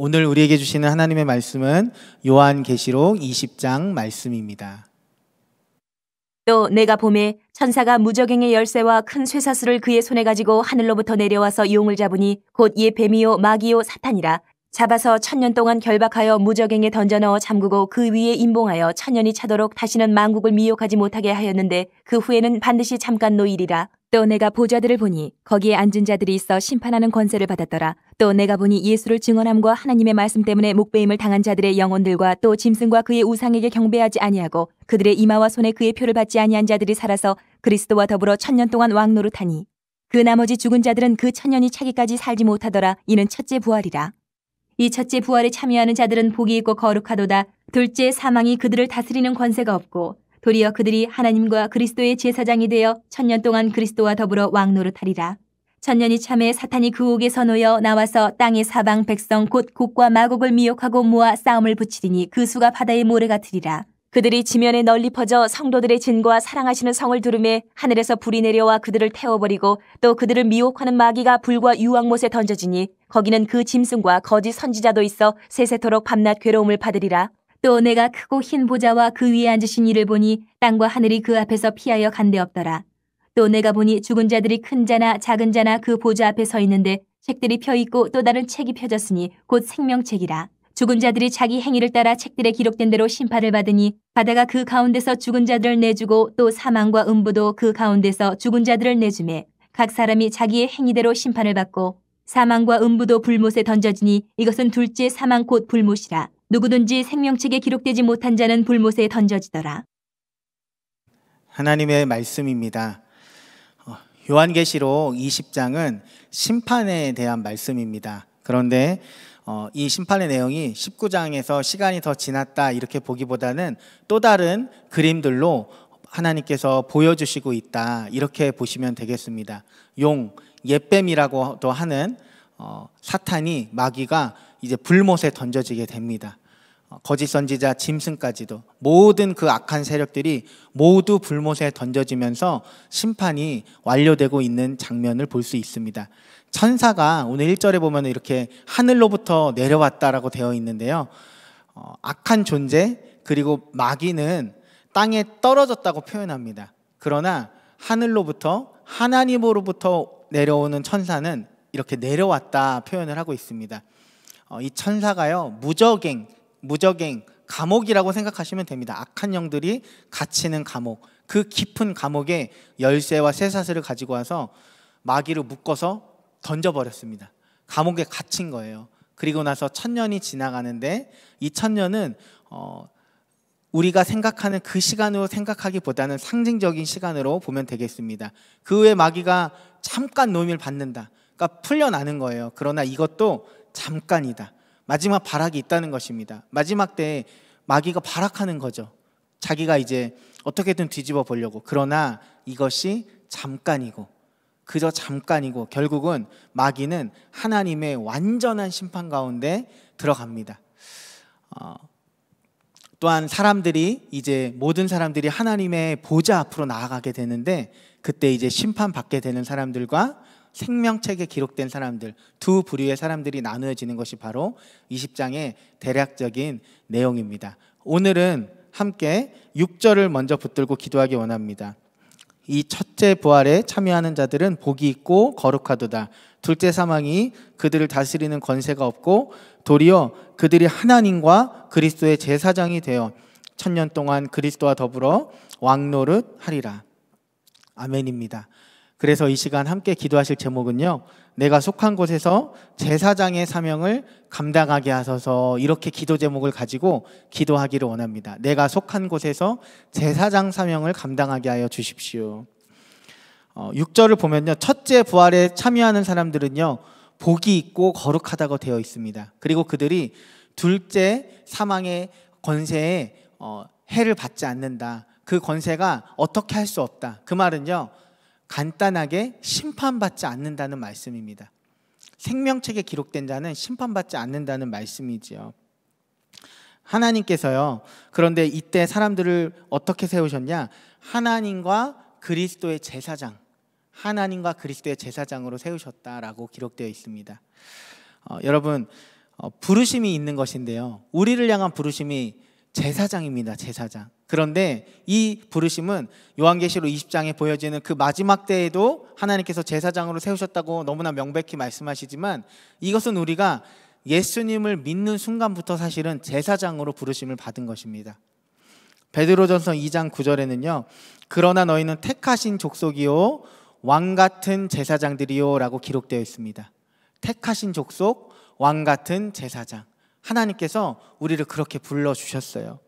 오늘 우리에게 주시는 하나님의 말씀은 요한계시록 20장 말씀입니다. 또 내가 봄에 천사가 무적행의 열쇠와 큰 쇠사슬을 그의 손에 가지고 하늘로부터 내려와서 용을 잡으니 곧 예 뱀이요 마귀요 사탄이라 잡아서 천년 동안 결박하여 무적행에 던져넣어 잠그고 그 위에 임봉하여 천년이 차도록 다시는 망국을 미혹하지 못하게 하였는데 그 후에는 반드시 잠깐 노이리라. 또 내가 보좌들을 보니 거기에 앉은 자들이 있어 심판하는 권세를 받았더라. 또 내가 보니 예수를 증언함과 하나님의 말씀 때문에 목배임을 당한 자들의 영혼들과 또 짐승과 그의 우상에게 경배하지 아니하고 그들의 이마와 손에 그의 표를 받지 아니한 자들이 살아서 그리스도와 더불어 천년 동안 왕노릇하니 그 나머지 죽은 자들은 그 천년이 차기까지 살지 못하더라. 이는 첫째 부활이라. 이 첫째 부활에 참여하는 자들은 복이 있고 거룩하도다. 둘째 사망이 그들을 다스리는 권세가 없고 도리어 그들이 하나님과 그리스도의 제사장이 되어 천 년 동안 그리스도와 더불어 왕노릇하리라. 천년이 참에 사탄이 그 옥에서 놓여 나와서 땅의 사방 백성 곧곡과 마곡을 미혹하고 모아 싸움을 붙이리니 그 수가 바다의 모래 같으리라. 그들이 지면에 널리 퍼져 성도들의 진과 사랑하시는 성을 두르에 하늘에서 불이 내려와 그들을 태워버리고 또 그들을 미혹하는 마귀가 불과 유황못에 던져지니 거기는 그 짐승과 거짓 선지자도 있어 세세토록 밤낮 괴로움을 받으리라. 또 내가 크고 흰 보좌와 그 위에 앉으신 이를 보니 땅과 하늘이 그 앞에서 피하여 간데 없더라. 또 내가 보니 죽은 자들이 큰 자나 작은 자나 그 보좌 앞에 서 있는데 책들이 펴 있고 또 다른 책이 펴졌으니 곧 생명책이라. 죽은 자들이 자기 행위를 따라 책들에 기록된 대로 심판을 받으니 바다가 그 가운데서 죽은 자들을 내주고 또 사망과 음부도 그 가운데서 죽은 자들을 내주매 각 사람이 자기의 행위대로 심판을 받고 사망과 음부도 불못에 던져지니 이것은 둘째 사망 곧 불못이라 누구든지 생명책에 기록되지 못한 자는 불못에 던져지더라. 하나님의 말씀입니다. 어, 요한계시록 20장은 심판에 대한 말씀입니다. 그런데 어, 이 심판의 내용이 19장에서 시간이 더 지났다 이렇게 보기보다는 또 다른 그림들로 하나님께서 보여주시고 있다 이렇게 보시면 되겠습니다. 용, 예뱀이라고도 하는 어, 사탄이 마귀가 이제 불못에 던져지게 됩니다. 어, 거짓 선지자 짐승까지도 모든 그 악한 세력들이 모두 불못에 던져지면서 심판이 완료되고 있는 장면을 볼 수 있습니다. 천사가 오늘 1절에 보면 이렇게 하늘로부터 내려왔다라고 되어 있는데요. 어, 악한 존재 그리고 마귀는 땅에 떨어졌다고 표현합니다. 그러나 하늘로부터 하나님으로부터 내려오는 천사는 이렇게 내려왔다 표현을 하고 있습니다. 어, 이 천사가요 무적행, 무적행, 감옥이라고 생각하시면 됩니다. 악한 영들이 갇히는 감옥, 그 깊은 감옥에 열쇠와 쇠사슬을 가지고 와서 마귀를 묶어서 던져버렸습니다. 감옥에 갇힌 거예요. 그리고 나서 천년이 지나가는데 이 천년은 어, 우리가 생각하는 그 시간으로 생각하기보다는 상징적인 시간으로 보면 되겠습니다. 그 후에 마귀가 잠깐 노임을 받는다. 그러니까 풀려나는 거예요. 그러나 이것도 잠깐이다. 마지막 발악이 있다는 것입니다. 마지막 때 마귀가 발악하는 거죠. 자기가 이제 어떻게든 뒤집어 보려고. 그러나 이것이 잠깐이고 그저 잠깐이고 결국은 마귀는 하나님의 완전한 심판 가운데 들어갑니다. 어, 또한 사람들이 이제 모든 사람들이 하나님의 보좌 앞으로 나아가게 되는데 그때 이제 심판받게 되는 사람들과 생명책에 기록된 사람들 두 부류의 사람들이 나누어지는 것이 바로 20장의 대략적인 내용입니다. 오늘은 함께 6절을 먼저 붙들고 기도하기 원합니다. 이 첫째 부활에 참여하는 자들은 복이 있고 거룩하도다. 둘째 사망이 그들을 다스리는 권세가 없고 도리어 그들이 하나님과 그리스도의 제사장이 되어 천년 동안 그리스도와 더불어 왕노릇 하리라. 아멘입니다. 그래서 이 시간 함께 기도하실 제목은요. 내가 속한 곳에서 제사장의 사명을 감당하게 하소서 이렇게 기도 제목을 가지고 기도하기를 원합니다. 내가 속한 곳에서 제사장 사명을 감당하게 하여 주십시오. 어, 6절을 보면요. 첫째 부활에 참여하는 사람들은요. 복이 있고 거룩하다고 되어 있습니다. 그리고 그들이 둘째 사망의 권세에 어, 해를 받지 않는다. 그 권세가 어떻게 할 수 없다. 그 말은요. 간단하게 심판받지 않는다는 말씀입니다. 생명책에 기록된 자는 심판받지 않는다는 말씀이지요. 하나님께서요. 그런데 이때 사람들을 어떻게 세우셨냐? 하나님과 그리스도의 제사장. 하나님과 그리스도의 제사장으로 세우셨다라고 기록되어 있습니다. 어, 여러분, 어, 부르심이 있는 것인데요. 우리를 향한 부르심이 제사장입니다. 제사장. 그런데 이 부르심은 요한계시록 20장에 보여지는 그 마지막 때에도 하나님께서 제사장으로 세우셨다고 너무나 명백히 말씀하시지만 이것은 우리가 예수님을 믿는 순간부터 사실은 제사장으로 부르심을 받은 것입니다. 베드로전서 2장 9절에는요. 그러나 너희는 택하신 족속이요 왕 같은 제사장들이요라고 기록되어 있습니다. 택하신 족속, 왕 같은 제사장. 하나님께서 우리를 그렇게 불러주셨어요.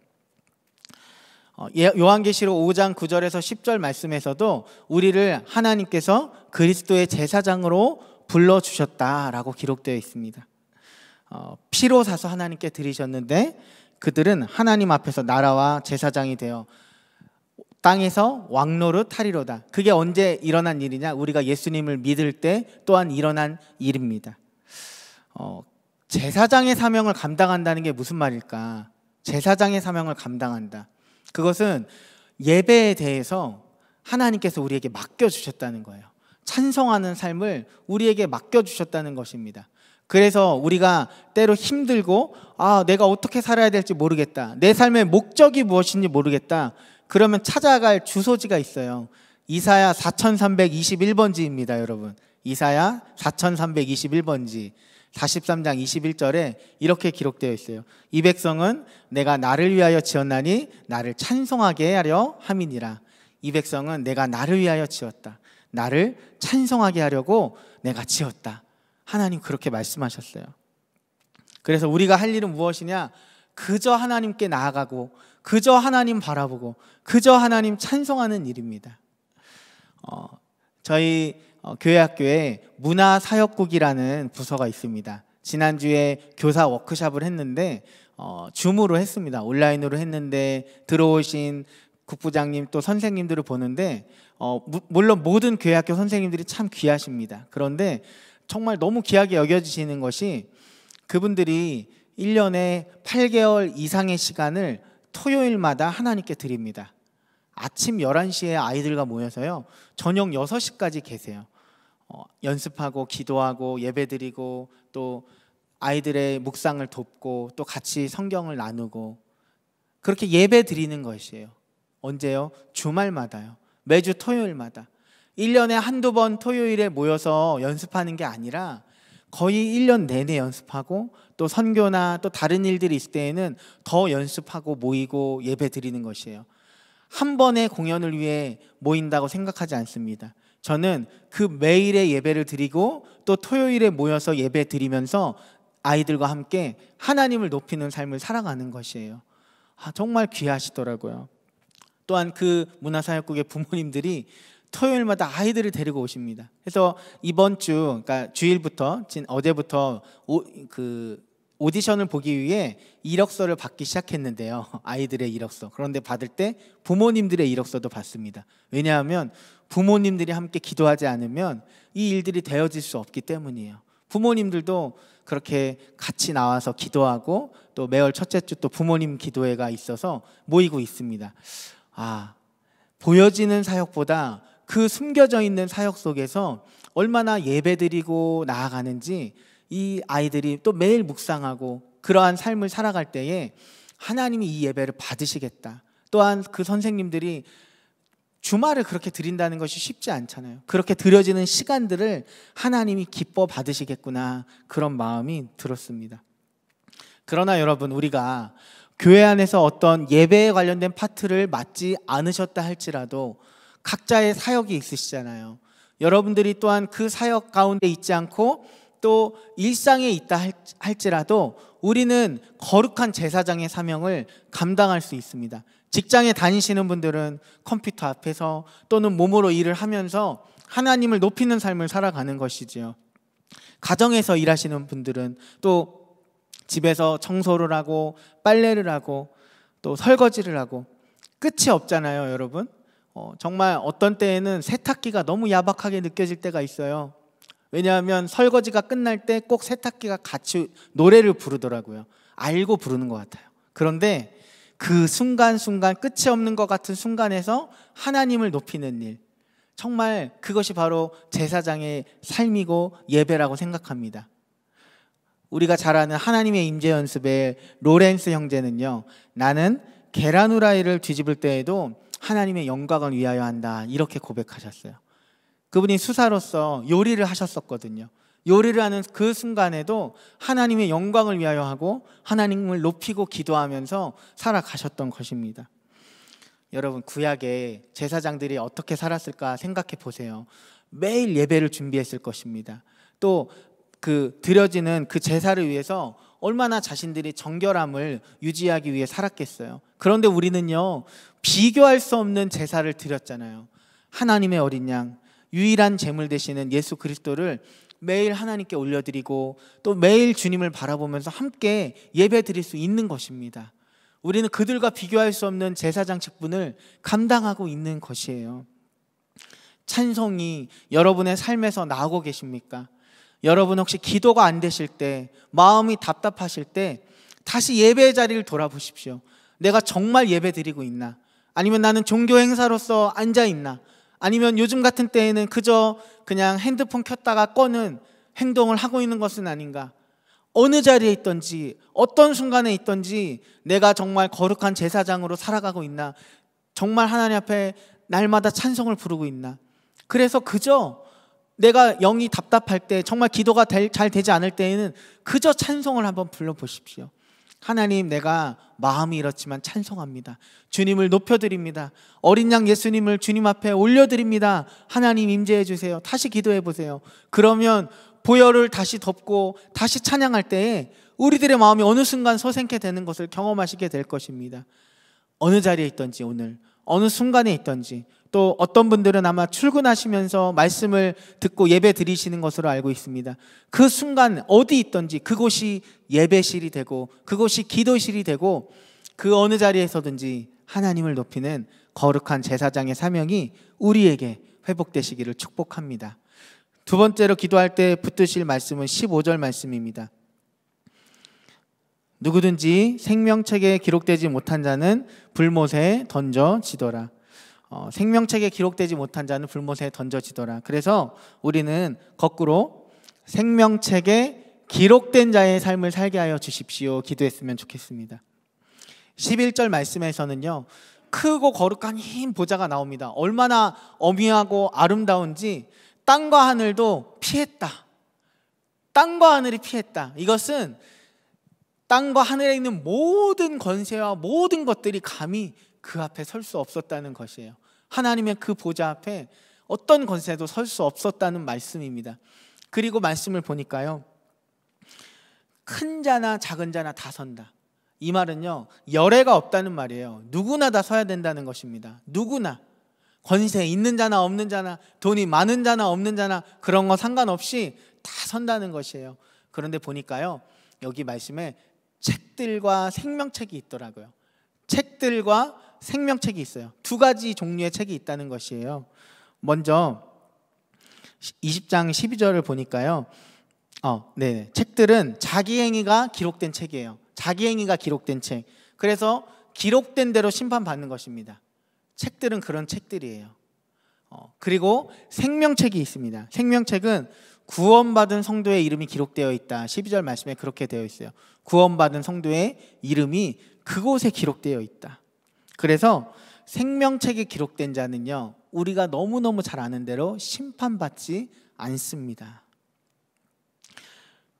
어, 예, 요한계시록 5장 9절에서 10절 말씀에서도 우리를 하나님께서 그리스도의 제사장으로 불러주셨다라고 기록되어 있습니다. 어, 피로 사서 하나님께 드리셨는데 그들은 하나님 앞에서 나라와 제사장이 되어 땅에서 왕노릇 하리로다. 그게 언제 일어난 일이냐? 우리가 예수님을 믿을 때 또한 일어난 일입니다. 어, 제사장의 사명을 감당한다는 게 무슨 말일까? 제사장의 사명을 감당한다. 그것은 예배에 대해서 하나님께서 우리에게 맡겨주셨다는 거예요. 찬성하는 삶을 우리에게 맡겨주셨다는 것입니다. 그래서 우리가 때로 힘들고, 아, 내가 어떻게 살아야 될지 모르겠다. 내 삶의 목적이 무엇인지 모르겠다. 그러면 찾아갈 주소지가 있어요. 이사야 4321번지입니다, 여러분. 이사야 4321번지. 43장 21절에 이렇게 기록되어 있어요. 이 백성은 내가 나를 위하여 지었나니 나를 찬송하게 하려 함이니라. 이 백성은 내가 나를 위하여 지었다. 나를 찬송하게 하려고 내가 지었다. 하나님 그렇게 말씀하셨어요. 그래서 우리가 할 일은 무엇이냐? 그저 하나님께 나아가고, 그저 하나님 바라보고, 그저 하나님 찬송하는 일입니다. 어, 저희 어, 교회 학교에 문화 사역국이라는 부서가 있습니다. 지난주에 교사 워크샵을 했는데 어, 줌으로 했습니다. 온라인으로 했는데 들어오신 국부장님 또 선생님들을 보는데 어, 무, 물론 모든 교회 학교 선생님들이 참 귀하십니다. 그런데 정말 너무 귀하게 여겨지시는 것이 그분들이 1년에 8개월 이상의 시간을 토요일마다 하나님께 드립니다. 아침 11시에 아이들과 모여서요. 저녁 6시까지 계세요. 어, 연습하고 기도하고 예배드리고 또 아이들의 묵상을 돕고 또 같이 성경을 나누고 그렇게 예배드리는 것이에요. 언제요? 주말마다요. 매주 토요일마다. 1년에 한두 번 토요일에 모여서 연습하는 게 아니라 거의 1년 내내 연습하고 또 선교나 또 다른 일들이 있을 때에는 더 연습하고 모이고 예배 드리는 것이에요. 한 번의 공연을 위해 모인다고 생각하지 않습니다. 저는 그 매일의 예배를 드리고 또 토요일에 모여서 예배 드리면서 아이들과 함께 하나님을 높이는 삶을 살아가는 것이에요. 아, 정말 귀하시더라고요. 또한 그 문화사역국의 부모님들이 토요일마다 아이들을 데리고 오십니다. 그래서 이번 주, 그러니까 주일부터, 어제부터 오, 그 오디션을 보기 위해 이력서를 받기 시작했는데요. 아이들의 이력서. 그런데 받을 때 부모님들의 이력서도 받습니다. 왜냐하면 부모님들이 함께 기도하지 않으면 이 일들이 되어질 수 없기 때문이에요. 부모님들도 그렇게 같이 나와서 기도하고 또 매월 첫째 주 또 부모님 기도회가 있어서 모이고 있습니다. 아, 보여지는 사역보다 그 숨겨져 있는 사역 속에서 얼마나 예배드리고 나아가는지 이 아이들이 또 매일 묵상하고 그러한 삶을 살아갈 때에 하나님이 이 예배를 받으시겠다. 또한 그 선생님들이 주말을 그렇게 드린다는 것이 쉽지 않잖아요. 그렇게 드려지는 시간들을 하나님이 기뻐 받으시겠구나. 그런 마음이 들었습니다. 그러나 여러분, 우리가 교회 안에서 어떤 예배에 관련된 파트를 맡지 않으셨다 할지라도 각자의 사역이 있으시잖아요. 여러분들이 또한 그 사역 가운데 있지 않고 또 일상에 있다 할지라도 우리는 거룩한 제사장의 사명을 감당할 수 있습니다. 직장에 다니시는 분들은 컴퓨터 앞에서 또는 몸으로 일을 하면서 하나님을 높이는 삶을 살아가는 것이지요. 가정에서 일하시는 분들은 또 집에서 청소를 하고 빨래를 하고 또 설거지를 하고 끝이 없잖아요, 여러분. 어, 정말 어떤 때에는 세탁기가 너무 야박하게 느껴질 때가 있어요. 왜냐하면 설거지가 끝날 때 꼭 세탁기가 같이 노래를 부르더라고요. 알고 부르는 것 같아요. 그런데 그 순간순간 끝이 없는 것 같은 순간에서 하나님을 높이는 일. 정말 그것이 바로 제사장의 삶이고 예배라고 생각합니다. 우리가 잘 아는 하나님의 임재 연습의 로렌스 형제는요. 나는 계란 후라이를 뒤집을 때에도 하나님의 영광을 위하여 한다. 이렇게 고백하셨어요. 그분이 수사로서 요리를 하셨었거든요. 요리를 하는 그 순간에도 하나님의 영광을 위하여 하고 하나님을 높이고 기도하면서 살아가셨던 것입니다. 여러분 구약의 제사장들이 어떻게 살았을까 생각해 보세요. 매일 예배를 준비했을 것입니다. 또 그 드려지는 그 제사를 위해서 얼마나 자신들이 정결함을 유지하기 위해 살았겠어요. 그런데 우리는요, 비교할 수 없는 제사를 드렸잖아요. 하나님의 어린 양, 유일한 제물 되시는 예수 그리스도를 매일 하나님께 올려드리고 또 매일 주님을 바라보면서 함께 예배 드릴 수 있는 것입니다. 우리는 그들과 비교할 수 없는 제사장 직분을 감당하고 있는 것이에요. 찬송이 여러분의 삶에서 나오고 계십니까? 여러분 혹시 기도가 안 되실 때, 마음이 답답하실 때, 다시 예배 자리를 돌아보십시오. 내가 정말 예배 드리고 있나? 아니면 나는 종교 행사로서 앉아 있나? 아니면 요즘 같은 때에는 그저 그냥 핸드폰 켰다가 꺼는 행동을 하고 있는 것은 아닌가. 어느 자리에 있던지 어떤 순간에 있던지 내가 정말 거룩한 제사장으로 살아가고 있나. 정말 하나님 앞에 날마다 찬송을 부르고 있나. 그래서 그저 내가 영이 답답할 때 정말 기도가 잘 되지 않을 때에는 그저 찬송을 한번 불러보십시오. 하나님 내가 마음이 이렇지만 찬송합니다. 주님을 높여드립니다. 어린 양 예수님을 주님 앞에 올려드립니다. 하나님 임재해 주세요. 다시 기도해 보세요. 그러면 보혈을 다시 덮고 다시 찬양할 때에 우리들의 마음이 어느 순간 소생케 되는 것을 경험하시게 될 것입니다. 어느 자리에 있던지 오늘 어느 순간에 있던지 또 어떤 분들은 아마 출근하시면서 말씀을 듣고 예배 드리시는 것으로 알고 있습니다. 그 순간 어디 있든지 그곳이 예배실이 되고 그곳이 기도실이 되고 그 어느 자리에서든지 하나님을 높이는 거룩한 제사장의 사명이 우리에게 회복되시기를 축복합니다. 두 번째로 기도할 때 붙드실 말씀은 15절 말씀입니다. 누구든지 생명책에 기록되지 못한 자는 불못에 던져지더라. 어, 생명책에 기록되지 못한 자는 불못에 던져지더라. 그래서 우리는 거꾸로 생명책에 기록된 자의 삶을 살게 하여 주십시오. 기도했으면 좋겠습니다. 11절 말씀에서는요. 크고 거룩한 흰보자가 나옵니다. 얼마나 어미하고 아름다운지 땅과 하늘도 피했다. 땅과 하늘이 피했다. 이것은 땅과 하늘에 있는 모든 권세와 모든 것들이 감히 그 앞에 설 수 없었다는 것이에요. 하나님의 그 보좌 앞에 어떤 권세도 설 수 없었다는 말씀입니다. 그리고 말씀을 보니까요. 큰 자나 작은 자나 다 선다. 이 말은요. 열애가 없다는 말이에요. 누구나 다 서야 된다는 것입니다. 누구나. 권세 있는 자나 없는 자나 돈이 많은 자나 없는 자나 그런 거 상관없이 다 선다는 것이에요. 그런데 보니까요. 여기 말씀에 책들과 생명책이 있더라고요. 책들과 생명책이 있어요. 두 가지 종류의 책이 있다는 것이에요. 먼저 20장 12절을 보니까요. 어, 네. 책들은 자기 행위가 기록된 책이에요. 자기 행위가 기록된 책. 그래서 기록된 대로 심판받는 것입니다. 책들은 그런 책들이에요. 어, 그리고 생명책이 있습니다. 생명책은 구원받은 성도의 이름이 기록되어 있다. 12절 말씀에 그렇게 되어 있어요. 구원받은 성도의 이름이 그곳에 기록되어 있다. 그래서 생명책에 기록된 자는요, 우리가 너무너무 잘 아는 대로 심판받지 않습니다.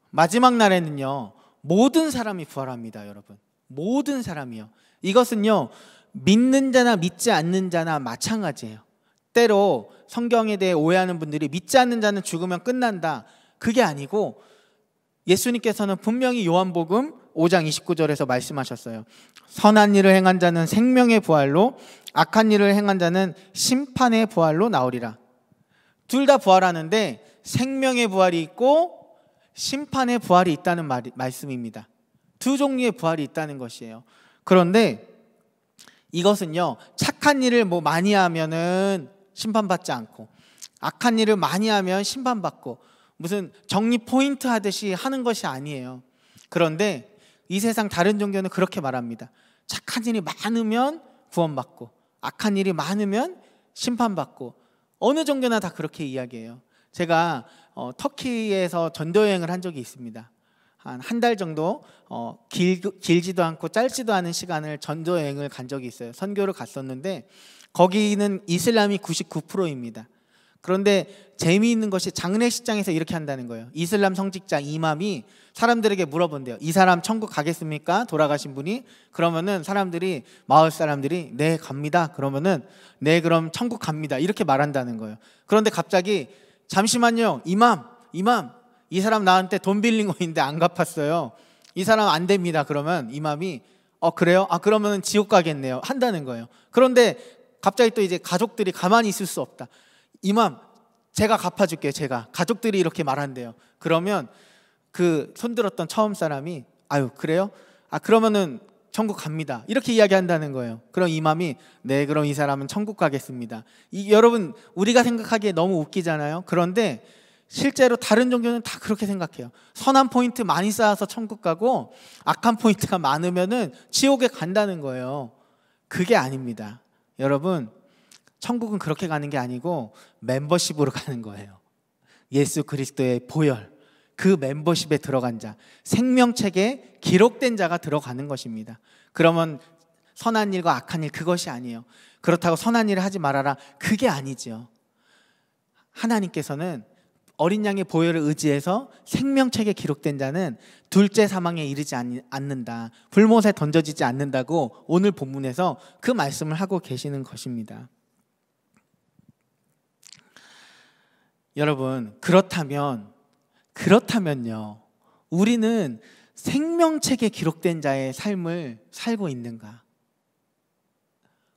마지막 날에는요, 모든 사람이 부활합니다, 여러분. 모든 사람이요. 이것은요, 믿는 자나 믿지 않는 자나 마찬가지예요. 때로 성경에 대해 오해하는 분들이 믿지 않는 자는 죽으면 끝난다. 그게 아니고 예수님께서는 분명히 요한복음 5장 29절에서 말씀하셨어요. 선한 일을 행한 자는 생명의 부활로 악한 일을 행한 자는 심판의 부활로 나오리라. 둘 다 부활하는데 생명의 부활이 있고 심판의 부활이 있다는 말, 말씀입니다. 두 종류의 부활이 있다는 것이에요. 그런데 이것은요, 착한 일을 뭐 많이 하면은 심판받지 않고, 악한 일을 많이 하면 심판받고, 무슨 정리 포인트 하듯이 하는 것이 아니에요. 그런데 이 세상 다른 종교는 그렇게 말합니다. 착한 일이 많으면 구원받고 악한 일이 많으면 심판받고 어느 종교나 다 그렇게 이야기해요. 제가 어, 터키에서 전도여행을 한 적이 있습니다. 한 한 달 정도 어, 길, 길지도 않고 짧지도 않은 시간을 전도여행을 간 적이 있어요. 선교를 갔었는데 거기는 이슬람이 99%입니다. 그런데 재미있는 것이 장례식장에서 이렇게 한다는 거예요. 이슬람 성직자 이맘이 사람들에게 물어본대요. 이 사람 천국 가겠습니까? 돌아가신 분이 그러면은 사람들이 마을 사람들이 네 갑니다. 그러면은 네 그럼 천국 갑니다. 이렇게 말한다는 거예요. 그런데 갑자기 잠시만요. 이맘, 이맘. 이 사람 나한테 돈 빌린 거 있는데 안 갚았어요. 이 사람 안 됩니다. 그러면 이맘이 어 그래요? 아 그러면 은 지옥 가겠네요. 한다는 거예요. 그런데 갑자기 또 이제 가족들이 가만히 있을 수 없다. 이맘 제가 갚아줄게요 제가 가족들이 이렇게 말한대요 그러면 그 손들었던 처음 사람이 아유 그래요? 아 그러면은 천국 갑니다 이렇게 이야기한다는 거예요 그럼 이맘이 네 그럼 이 사람은 천국 가겠습니다 이, 여러분 우리가 생각하기에 너무 웃기잖아요 그런데 실제로 다른 종교는 다 그렇게 생각해요 선한 포인트 많이 쌓아서 천국 가고 악한 포인트가 많으면은 지옥에 간다는 거예요 그게 아닙니다 여러분 천국은 그렇게 가는 게 아니고 멤버십으로 가는 거예요. 예수 그리스도의 보혈, 그 멤버십에 들어간 자, 생명책에 기록된 자가 들어가는 것입니다. 그러면 선한 일과 악한 일 그것이 아니에요. 그렇다고 선한 일을 하지 말아라 그게 아니죠 하나님께서는 어린 양의 보혈을 의지해서 생명책에 기록된 자는 둘째 사망에 이르지 않는다. 불못에 던져지지 않는다고 오늘 본문에서 그 말씀을 하고 계시는 것입니다. 여러분, 그렇다면, 그렇다면요. 우리는 생명책에 기록된 자의 삶을 살고 있는가?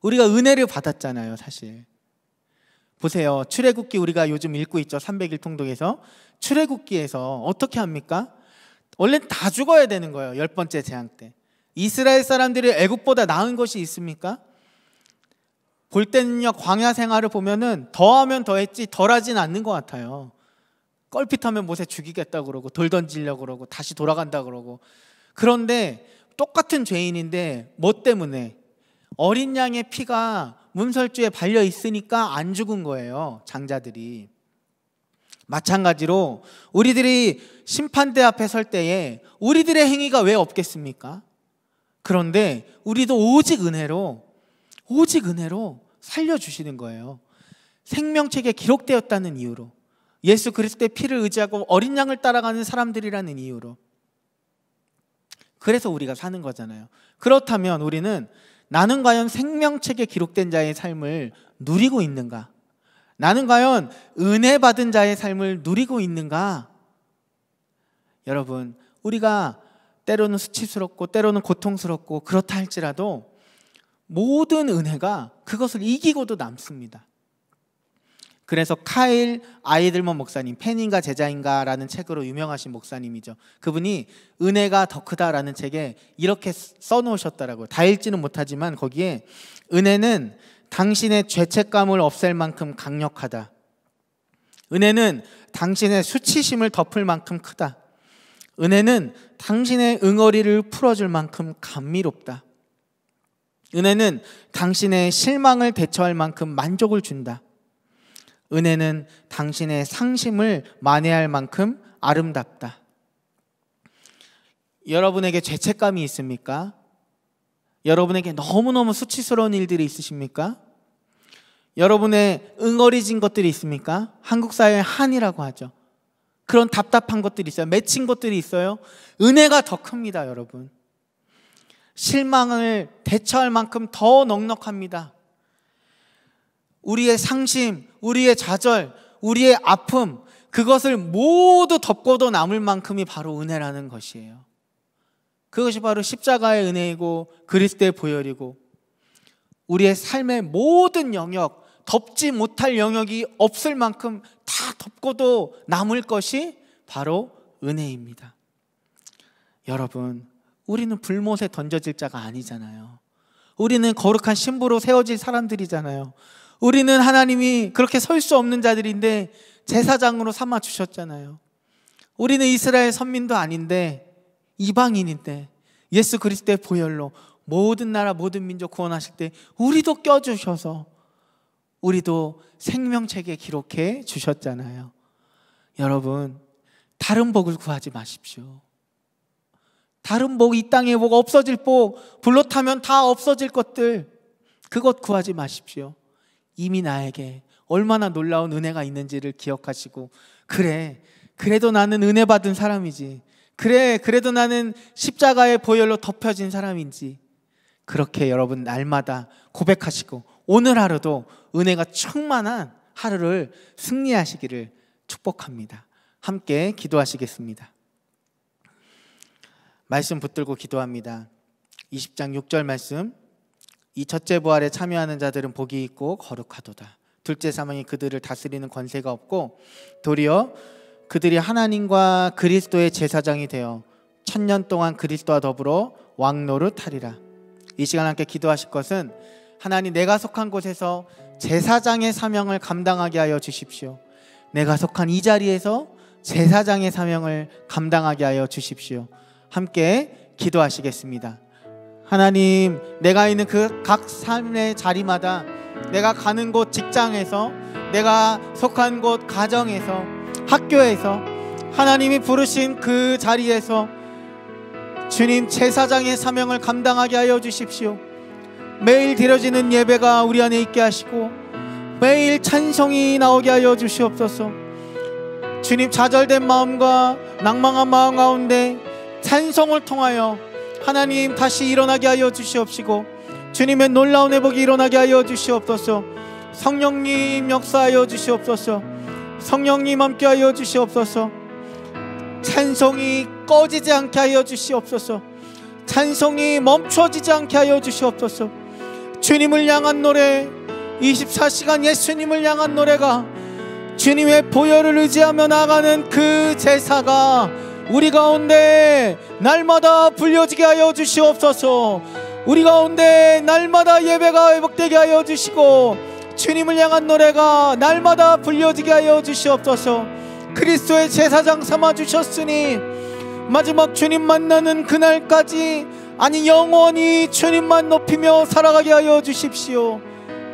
우리가 은혜를 받았잖아요, 사실. 보세요. 출애굽기 우리가 요즘 읽고 있죠. 301 통독에서 출애굽기에서 어떻게 합니까? 원래 다 죽어야 되는 거예요. 열 번째 재앙 때. 이스라엘 사람들이 애굽보다 나은 것이 있습니까? 골덴역 광야 생활을 보면은 더하면 더했지 덜하진 않는 것 같아요. 껄핏하면 모세 죽이겠다 그러고 돌 던지려 그러고 다시 돌아간다 그러고 그런데 똑같은 죄인인데 뭐 때문에 어린 양의 피가 문설주에 발려 있으니까 안 죽은 거예요 장자들이 마찬가지로 우리들이 심판대 앞에 설 때에 우리들의 행위가 왜 없겠습니까? 그런데 우리도 오직 은혜로 오직 은혜로 살려주시는 거예요. 생명책에 기록되었다는 이유로. 예수 그리스도의 피를 의지하고 어린 양을 따라가는 사람들이라는 이유로. 그래서 우리가 사는 거잖아요. 그렇다면 우리는 나는 과연 생명책에 기록된 자의 삶을 누리고 있는가? 나는 과연 은혜 받은 자의 삶을 누리고 있는가? 여러분, 우리가 때로는 수치스럽고 때로는 고통스럽고 그렇다 할지라도 모든 은혜가 그것을 이기고도 남습니다. 그래서 카일 아이들먼 목사님, 팬인가 제자인가라는 책으로 유명하신 목사님이죠. 그분이 은혜가 더 크다라는 책에 이렇게 써놓으셨더라고요. 다 읽지는 못하지만 거기에 은혜는 당신의 죄책감을 없앨 만큼 강력하다. 은혜는 당신의 수치심을 덮을 만큼 크다. 은혜는 당신의 응어리를 풀어줄 만큼 감미롭다. 은혜는 당신의 실망을 대처할 만큼 만족을 준다. 은혜는 당신의 상심을 만회할 만큼 아름답다. 여러분에게 죄책감이 있습니까? 여러분에게 너무너무 수치스러운 일들이 있으십니까? 여러분의 응어리진 것들이 있습니까? 한국 사회의 한이라고 하죠. 그런 답답한 것들이 있어요. 맺힌 것들이 있어요. 은혜가 더 큽니다, 여러분. 실망을 대처할 만큼 더 넉넉합니다. 우리의 상심, 우리의 좌절, 우리의 아픔, 그것을 모두 덮고도 남을 만큼이 바로 은혜라는 것이에요. 그것이 바로 십자가의 은혜이고 그리스도의 보혈이고 우리의 삶의 모든 영역, 덮지 못할 영역이 없을 만큼 다 덮고도 남을 것이 바로 은혜입니다. 여러분, 우리는 불못에 던져질 자가 아니잖아요. 우리는 거룩한 신부로 세워질 사람들이잖아요. 우리는 하나님이 그렇게 설 수 없는 자들인데 제사장으로 삼아 주셨잖아요. 우리는 이스라엘 선민도 아닌데 이방인인데 예수 그리스도의 보혈로 모든 나라 모든 민족 구원하실 때 우리도 껴주셔서 우리도 생명책에 기록해 주셨잖아요. 여러분 다른 복을 구하지 마십시오. 다른 복, 이 땅의 복, 없어질 복, 불로 타면 다 없어질 것들, 그것 구하지 마십시오. 이미 나에게 얼마나 놀라운 은혜가 있는지를 기억하시고, 그래, 그래도 나는 은혜 받은 사람이지. 그래, 그래도 나는 십자가의 보혈로 덮여진 사람인지. 그렇게 여러분 날마다 고백하시고, 오늘 하루도 은혜가 충만한 하루를 승리하시기를 축복합니다. 함께 기도하시겠습니다. 말씀 붙들고 기도합니다. 20장 6절 말씀 이 첫째 부활에 참여하는 자들은 복이 있고 거룩하도다. 둘째 사망이 그들을 다스리는 권세가 없고 도리어 그들이 하나님과 그리스도의 제사장이 되어 천년 동안 그리스도와 더불어 왕노릇하리라. 이 시간 함께 기도하실 것은 하나님 내가 속한 곳에서 제사장의 사명을 감당하게 하여 주십시오. 내가 속한 이 자리에서 제사장의 사명을 감당하게 하여 주십시오. 함께 기도하시겠습니다. 하나님, 내가 있는 그 각 삶의 자리마다 내가 가는 곳 직장에서 내가 속한 곳 가정에서 학교에서 하나님이 부르신 그 자리에서 주님 제사장의 사명을 감당하게 하여 주십시오. 매일 드려지는 예배가 우리 안에 있게 하시고 매일 찬송이 나오게 하여 주시옵소서. 주님 좌절된 마음과 낭망한 마음 가운데 찬송을 통하여 하나님 다시 일어나게 하여 주시옵시고 주님의 놀라운 회복이 일어나게 하여 주시옵소서 성령님 역사하여 주시옵소서 성령님 함께하여 주시옵소서 찬송이 꺼지지 않게 하여 주시옵소서 찬송이 멈춰지지 않게 하여 주시옵소서 주님을 향한 노래 24시간 예수님을 향한 노래가 주님의 보혈을 의지하며 나가는 그 제사가 우리 가운데 날마다 불려지게 하여 주시옵소서. 우리 가운데 날마다 예배가 회복되게 하여 주시고 주님을 향한 노래가 날마다 불려지게 하여 주시옵소서. 그리스도의 제사장 삼아 주셨으니 마지막 주님 만나는 그날까지 아니 영원히 주님만 높이며 살아가게 하여 주십시오.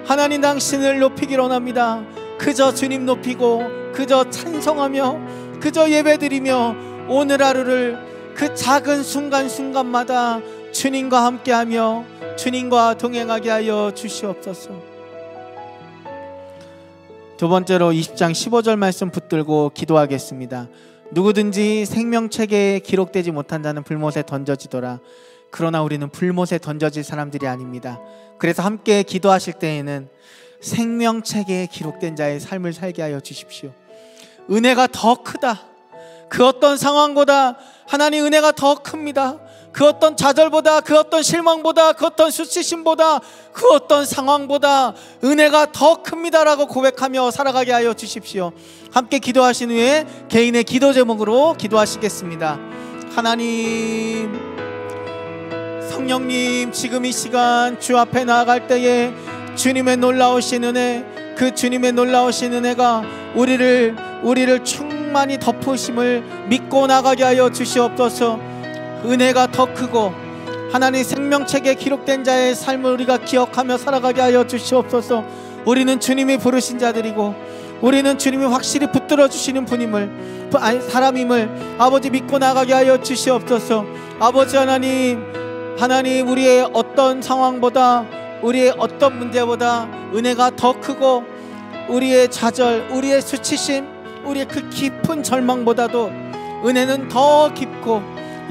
하나님 당신을 높이길 원합니다. 그저 주님 높이고 그저 찬송하며 그저 예배드리며 오늘 하루를 그 작은 순간순간마다 주님과 함께하며 주님과 동행하게 하여 주시옵소서. 두 번째로 20장 15절 말씀 붙들고 기도하겠습니다. 누구든지 생명책에 기록되지 못한 자는 불못에 던져지더라. 그러나 우리는 불못에 던져질 사람들이 아닙니다. 그래서 함께 기도하실 때에는 생명책에 기록된 자의 삶을 살게 하여 주십시오. 은혜가 더 크다. 그 어떤 상황보다 하나님 은혜가 더 큽니다. 그 어떤 좌절보다 그 어떤 실망보다 그 어떤 수치심보다 그 어떤 상황보다 은혜가 더 큽니다라고 고백하며 살아가게 하여 주십시오. 함께 기도하신 후에 개인의 기도 제목으로 기도하시겠습니다. 하나님 성령님 지금 이 시간 주 앞에 나아갈 때에 주님의 놀라우신 은혜 그 주님의 놀라우신 은혜가 우리를 우리를 충 성만이 덮으심을 믿고 나가게 하여 주시옵소서 은혜가 더 크고 하나님 생명책에 기록된 자의 삶을 우리가 기억하며 살아가게 하여 주시옵소서 우리는 주님이 부르신 자들이고 우리는 주님이 확실히 붙들어 주시는 분임을 사람임을 아버지 믿고 나가게 하여 주시옵소서 아버지 하나님 하나님 우리의 어떤 상황보다 우리의 어떤 문제보다 은혜가 더 크고 우리의 좌절, 우리의 수치심, 우리의 그 깊은 절망보다도 은혜는 더 깊고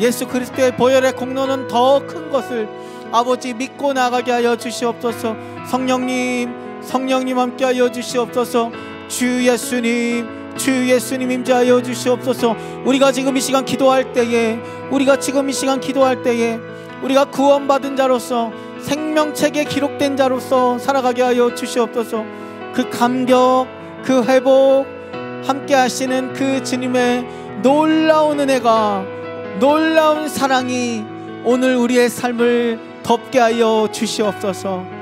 예수 그리스도의 보혈의 공로는 더 큰 것을 아버지 믿고 나가게 하여 주시옵소서 성령님 성령님 함께 하여 주시옵소서 주 예수님 주 예수님 임자하여 주시옵소서 우리가 지금 이 시간 기도할 때에 우리가 지금 이 시간 기도할 때에 우리가 구원받은 자로서 생명책에 기록된 자로서 살아가게 하여 주시옵소서 그 감격 그 회복 함께 하시는 그 주님의 놀라운 은혜가 놀라운 사랑이 오늘 우리의 삶을 덮게 하여 주시옵소서.